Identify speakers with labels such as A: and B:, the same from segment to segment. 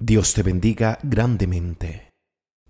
A: Dios te bendiga grandemente.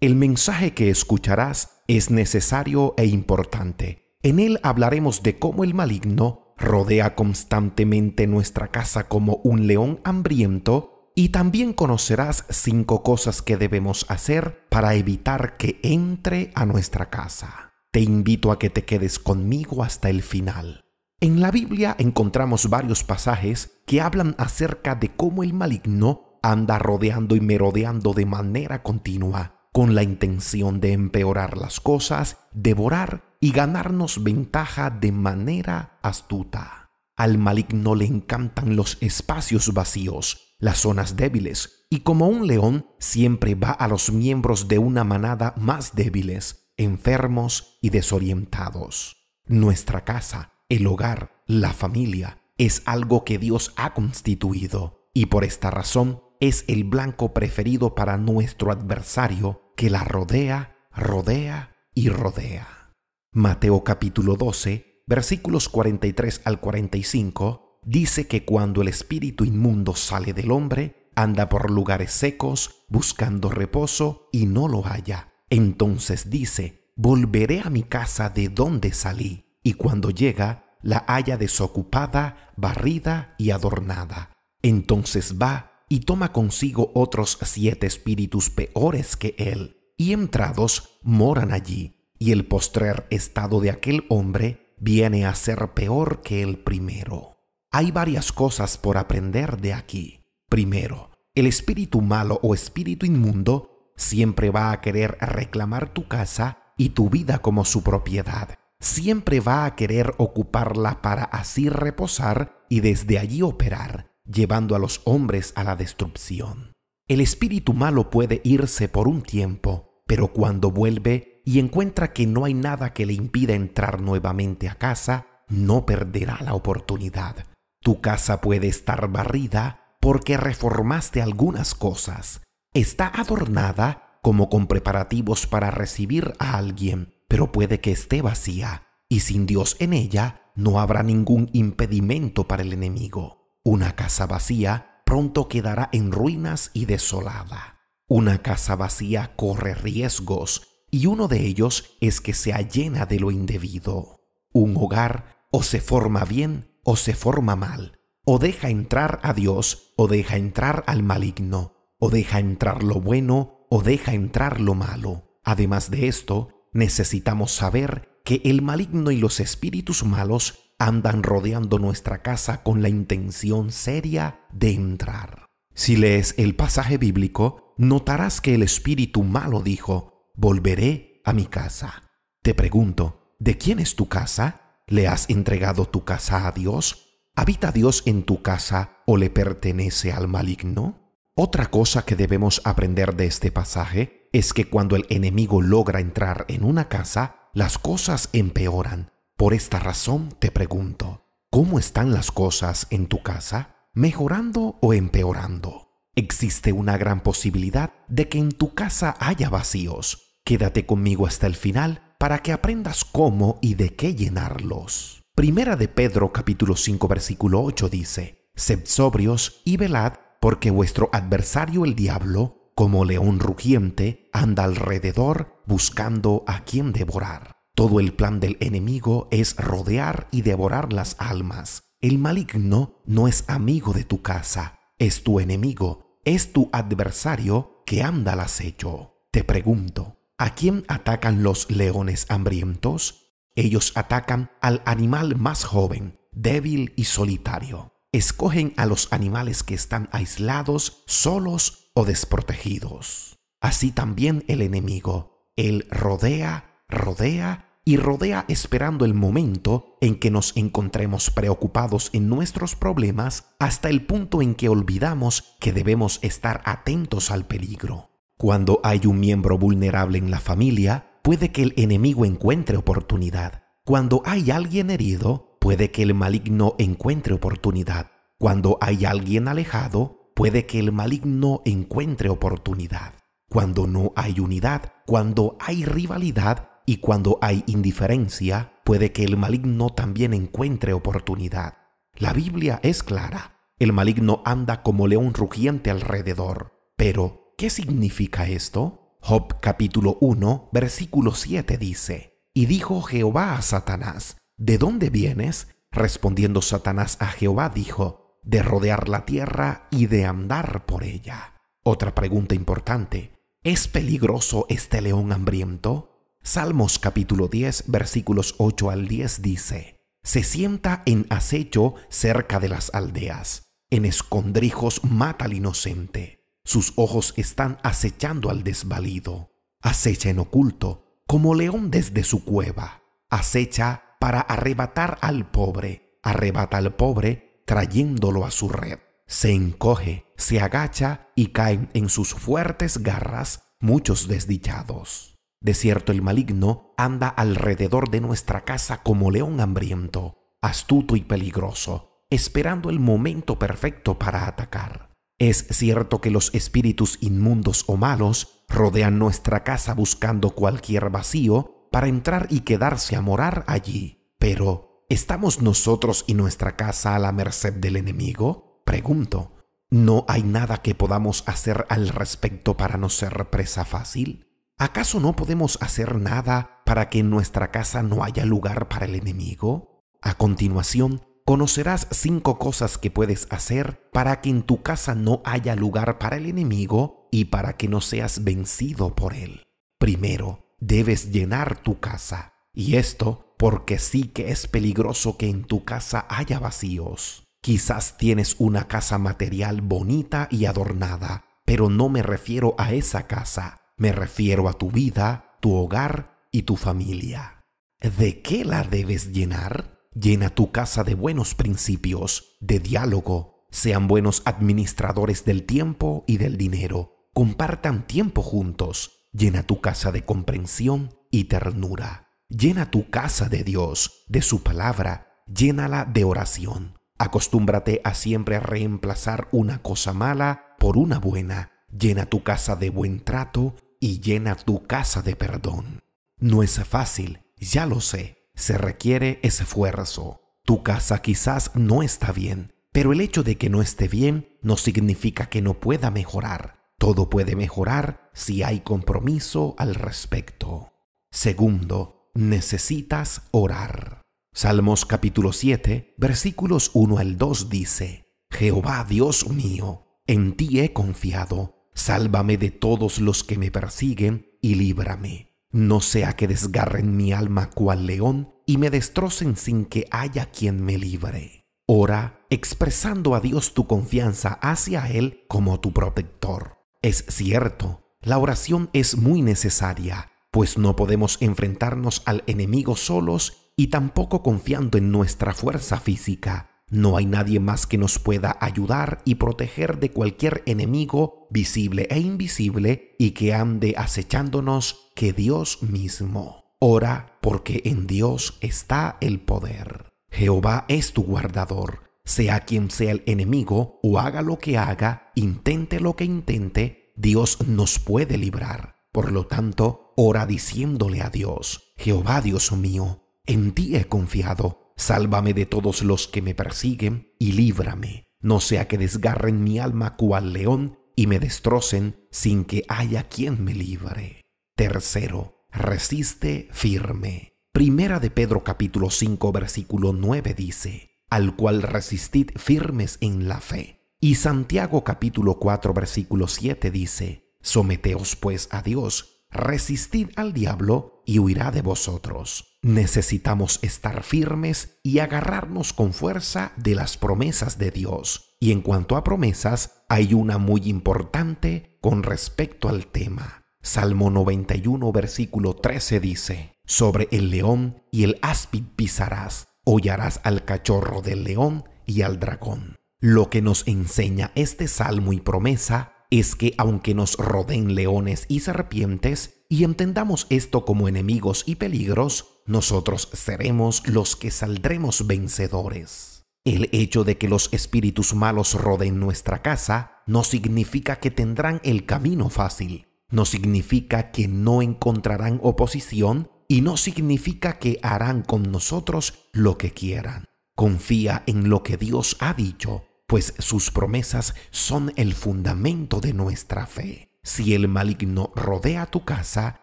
A: El mensaje que escucharás es necesario e importante. En él hablaremos de cómo el maligno rodea constantemente nuestra casa como un león hambriento y también conocerás cinco cosas que debemos hacer para evitar que entre a nuestra casa. Te invito a que te quedes conmigo hasta el final. En la Biblia encontramos varios pasajes que hablan acerca de cómo el maligno anda rodeando y merodeando de manera continua, con la intención de empeorar las cosas, devorar y ganarnos ventaja de manera astuta. Al maligno le encantan los espacios vacíos, las zonas débiles, y como un león siempre va a los miembros de una manada más débiles, enfermos y desorientados. Nuestra casa, el hogar, la familia, es algo que Dios ha constituido y por esta razón es el blanco preferido para nuestro adversario que la rodea, rodea y rodea. Mateo capítulo 12, versículos 43 al 45, dice que cuando el espíritu inmundo sale del hombre, anda por lugares secos buscando reposo y no lo halla. Entonces dice, volveré a mi casa de donde salí y cuando llega la halla desocupada, barrida y adornada. Entonces va y toma consigo otros siete espíritus peores que él, y entrados moran allí, y el postrer estado de aquel hombre viene a ser peor que el primero. Hay varias cosas por aprender de aquí. Primero, el espíritu malo o espíritu inmundo siempre va a querer reclamar tu casa y tu vida como su propiedad siempre va a querer ocuparla para así reposar y desde allí operar, llevando a los hombres a la destrucción. El espíritu malo puede irse por un tiempo, pero cuando vuelve y encuentra que no hay nada que le impida entrar nuevamente a casa, no perderá la oportunidad. Tu casa puede estar barrida porque reformaste algunas cosas. Está adornada como con preparativos para recibir a alguien, pero puede que esté vacía, y sin Dios en ella no habrá ningún impedimento para el enemigo. Una casa vacía pronto quedará en ruinas y desolada. Una casa vacía corre riesgos, y uno de ellos es que se llena de lo indebido. Un hogar o se forma bien o se forma mal, o deja entrar a Dios o deja entrar al maligno, o deja entrar lo bueno o deja entrar lo malo. Además de esto, necesitamos saber que el maligno y los espíritus malos andan rodeando nuestra casa con la intención seria de entrar. Si lees el pasaje bíblico, notarás que el espíritu malo dijo, volveré a mi casa. Te pregunto, ¿de quién es tu casa? ¿Le has entregado tu casa a Dios? ¿Habita Dios en tu casa o le pertenece al maligno? Otra cosa que debemos aprender de este pasaje es que cuando el enemigo logra entrar en una casa, las cosas empeoran. Por esta razón te pregunto, ¿cómo están las cosas en tu casa? ¿Mejorando o empeorando? Existe una gran posibilidad de que en tu casa haya vacíos. Quédate conmigo hasta el final para que aprendas cómo y de qué llenarlos. Primera de Pedro capítulo 5 versículo 8 dice, Sed sobrios y velad porque vuestro adversario el diablo como león rugiente, anda alrededor buscando a quien devorar. Todo el plan del enemigo es rodear y devorar las almas. El maligno no es amigo de tu casa, es tu enemigo, es tu adversario que anda al acecho. Te pregunto, ¿a quién atacan los leones hambrientos? Ellos atacan al animal más joven, débil y solitario. Escogen a los animales que están aislados, solos o desprotegidos. Así también el enemigo. Él rodea, rodea y rodea esperando el momento en que nos encontremos preocupados en nuestros problemas hasta el punto en que olvidamos que debemos estar atentos al peligro. Cuando hay un miembro vulnerable en la familia, puede que el enemigo encuentre oportunidad. Cuando hay alguien herido, puede que el maligno encuentre oportunidad. Cuando hay alguien alejado, puede que el maligno encuentre oportunidad. Cuando no hay unidad, cuando hay rivalidad y cuando hay indiferencia, puede que el maligno también encuentre oportunidad. La Biblia es clara. El maligno anda como león rugiente alrededor. Pero, ¿qué significa esto? Job capítulo 1, versículo 7 dice, Y dijo Jehová a Satanás, ¿de dónde vienes? Respondiendo Satanás a Jehová dijo, de rodear la Tierra y de andar por ella. Otra pregunta importante, ¿es peligroso este león hambriento? Salmos capítulo 10 versículos 8 al 10 dice, Se sienta en acecho cerca de las aldeas, en escondrijos mata al inocente, sus ojos están acechando al desvalido, acecha en oculto, como león desde su cueva, acecha para arrebatar al pobre, arrebata al pobre trayéndolo a su red. Se encoge, se agacha y caen en sus fuertes garras muchos desdichados. De cierto el maligno anda alrededor de nuestra casa como león hambriento, astuto y peligroso, esperando el momento perfecto para atacar. Es cierto que los espíritus inmundos o malos rodean nuestra casa buscando cualquier vacío para entrar y quedarse a morar allí. Pero, ¿Estamos nosotros y nuestra casa a la merced del enemigo? Pregunto. No hay nada que podamos hacer al respecto para no ser presa fácil. ¿Acaso no podemos hacer nada para que en nuestra casa no haya lugar para el enemigo? A continuación, conocerás cinco cosas que puedes hacer para que en tu casa no haya lugar para el enemigo y para que no seas vencido por él. Primero, debes llenar tu casa, y esto porque sí que es peligroso que en tu casa haya vacíos. Quizás tienes una casa material bonita y adornada, pero no me refiero a esa casa, me refiero a tu vida, tu hogar y tu familia. ¿De qué la debes llenar? Llena tu casa de buenos principios, de diálogo, sean buenos administradores del tiempo y del dinero, compartan tiempo juntos, llena tu casa de comprensión y ternura. Llena tu casa de Dios, de su palabra, llénala de oración. Acostúmbrate a siempre a reemplazar una cosa mala por una buena. Llena tu casa de buen trato y llena tu casa de perdón. No es fácil, ya lo sé, se requiere esfuerzo. Tu casa quizás no está bien, pero el hecho de que no esté bien no significa que no pueda mejorar. Todo puede mejorar si hay compromiso al respecto. Segundo, necesitas orar. Salmos capítulo 7, versículos 1 al 2 dice, Jehová Dios mío, en ti he confiado, sálvame de todos los que me persiguen y líbrame. No sea que desgarren mi alma cual león y me destrocen sin que haya quien me libre. Ora expresando a Dios tu confianza hacia Él como tu protector. Es cierto, la oración es muy necesaria pues no podemos enfrentarnos al enemigo solos y tampoco confiando en nuestra fuerza física. No hay nadie más que nos pueda ayudar y proteger de cualquier enemigo, visible e invisible, y que ande acechándonos que Dios mismo. Ora, porque en Dios está el poder. Jehová es tu guardador. Sea quien sea el enemigo, o haga lo que haga, intente lo que intente, Dios nos puede librar. Por lo tanto, ora diciéndole a Dios, Jehová Dios mío, en ti he confiado, sálvame de todos los que me persiguen y líbrame, no sea que desgarren mi alma cual león y me destrocen sin que haya quien me libre. Tercero, resiste firme. Primera de Pedro capítulo 5 versículo 9 dice, al cual resistid firmes en la fe. Y Santiago capítulo 4 versículo 7 dice, Someteos pues a Dios, resistid al diablo y huirá de vosotros. Necesitamos estar firmes y agarrarnos con fuerza de las promesas de Dios. Y en cuanto a promesas, hay una muy importante con respecto al tema. Salmo 91, versículo 13 dice, Sobre el león y el áspid pisarás, hollarás al cachorro del león y al dragón. Lo que nos enseña este salmo y promesa es que aunque nos rodeen leones y serpientes, y entendamos esto como enemigos y peligros, nosotros seremos los que saldremos vencedores. El hecho de que los espíritus malos rodeen nuestra casa no significa que tendrán el camino fácil, no significa que no encontrarán oposición y no significa que harán con nosotros lo que quieran. Confía en lo que Dios ha dicho pues sus promesas son el fundamento de nuestra fe. Si el maligno rodea tu casa,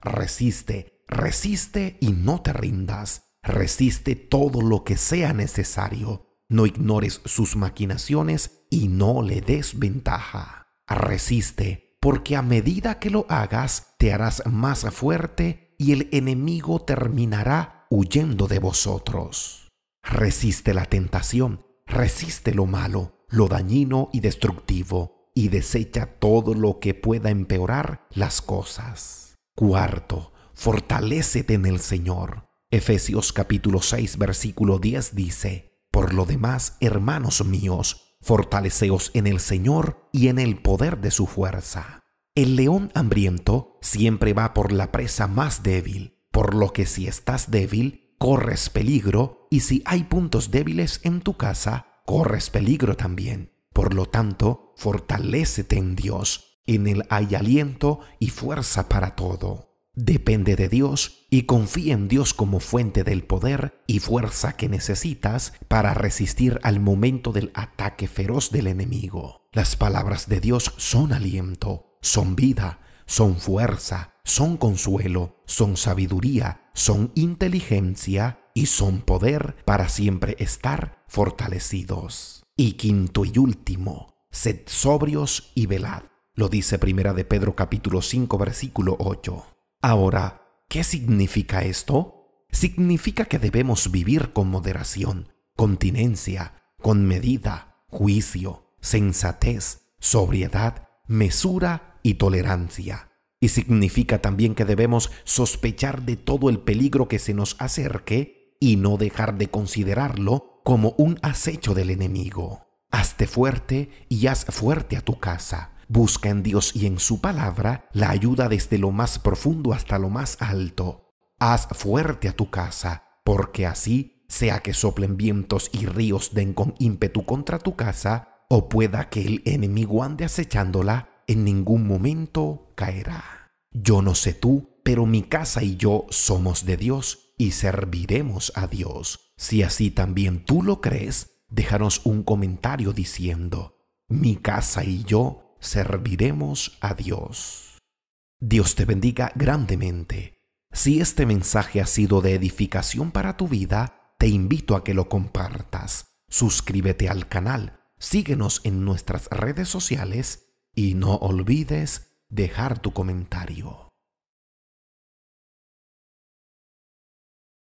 A: resiste, resiste y no te rindas. Resiste todo lo que sea necesario. No ignores sus maquinaciones y no le des ventaja. Resiste, porque a medida que lo hagas, te harás más fuerte y el enemigo terminará huyendo de vosotros. Resiste la tentación, resiste lo malo, lo dañino y destructivo y desecha todo lo que pueda empeorar las cosas. Cuarto, fortalécete en el Señor. Efesios capítulo 6 versículo 10 dice, Por lo demás, hermanos míos, fortaleceos en el Señor y en el poder de su fuerza. El león hambriento siempre va por la presa más débil, por lo que si estás débil, corres peligro y si hay puntos débiles en tu casa, corres peligro también. Por lo tanto, fortalécete en Dios. En Él hay aliento y fuerza para todo. Depende de Dios y confía en Dios como fuente del poder y fuerza que necesitas para resistir al momento del ataque feroz del enemigo. Las palabras de Dios son aliento, son vida, son fuerza, son consuelo, son sabiduría, son inteligencia y son poder para siempre estar fortalecidos. Y quinto y último, sed sobrios y velad. Lo dice Primera de Pedro capítulo 5 versículo 8. Ahora, ¿qué significa esto? Significa que debemos vivir con moderación, continencia, con medida, juicio, sensatez, sobriedad, mesura y tolerancia. Y significa también que debemos sospechar de todo el peligro que se nos acerque y no dejar de considerarlo como un acecho del enemigo. Hazte fuerte y haz fuerte a tu casa. Busca en Dios y en su palabra la ayuda desde lo más profundo hasta lo más alto. Haz fuerte a tu casa, porque así, sea que soplen vientos y ríos den con ímpetu contra tu casa, o pueda que el enemigo ande acechándola, en ningún momento caerá. Yo no sé tú, pero mi casa y yo somos de Dios y serviremos a Dios. Si así también tú lo crees, déjanos un comentario diciendo, mi casa y yo serviremos a Dios. Dios te bendiga grandemente. Si este mensaje ha sido de edificación para tu vida, te invito a que lo compartas. Suscríbete al canal, síguenos en nuestras redes sociales y no olvides dejar tu comentario.